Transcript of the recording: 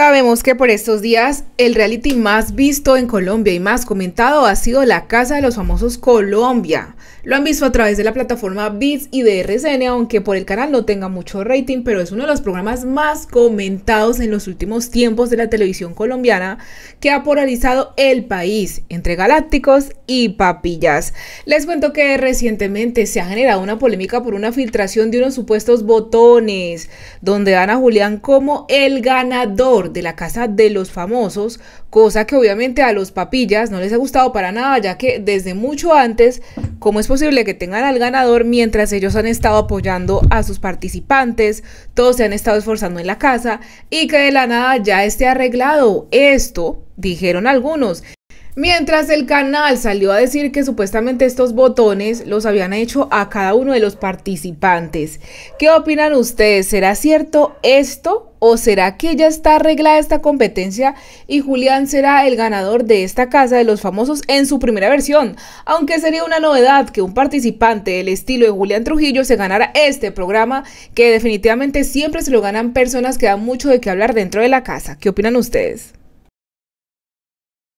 Sabemos que por estos días el reality más visto en Colombia y más comentado ha sido La Casa de los Famosos Colombia. Lo han visto a través de la plataforma Bits y de RCN, aunque por el canal no tenga mucho rating, pero es uno de los programas más comentados en los últimos tiempos de la televisión colombiana que ha polarizado el país entre galácticos y papillas. Les cuento que recientemente se ha generado una polémica por una filtración de unos supuestos botones, donde dan a Julián como el ganador de la Casa de los Famosos, cosa que obviamente a los papillas no les ha gustado para nada, ya que desde mucho antes, ¿cómo es posible que tengan al ganador mientras ellos han estado apoyando a sus participantes, todos se han estado esforzando en la casa y que de la nada ya esté arreglado? Esto, dijeron algunos. Mientras el canal salió a decir que supuestamente estos botones los habían hecho a cada uno de los participantes. ¿Qué opinan ustedes? ¿Será cierto esto o será que ya está arreglada esta competencia y Julián será el ganador de esta casa de los famosos en su primera versión? Aunque sería una novedad que un participante del estilo de Julián Trujillo se ganara este programa que definitivamente siempre se lo ganan personas que dan mucho de qué hablar dentro de la casa. ¿Qué opinan ustedes?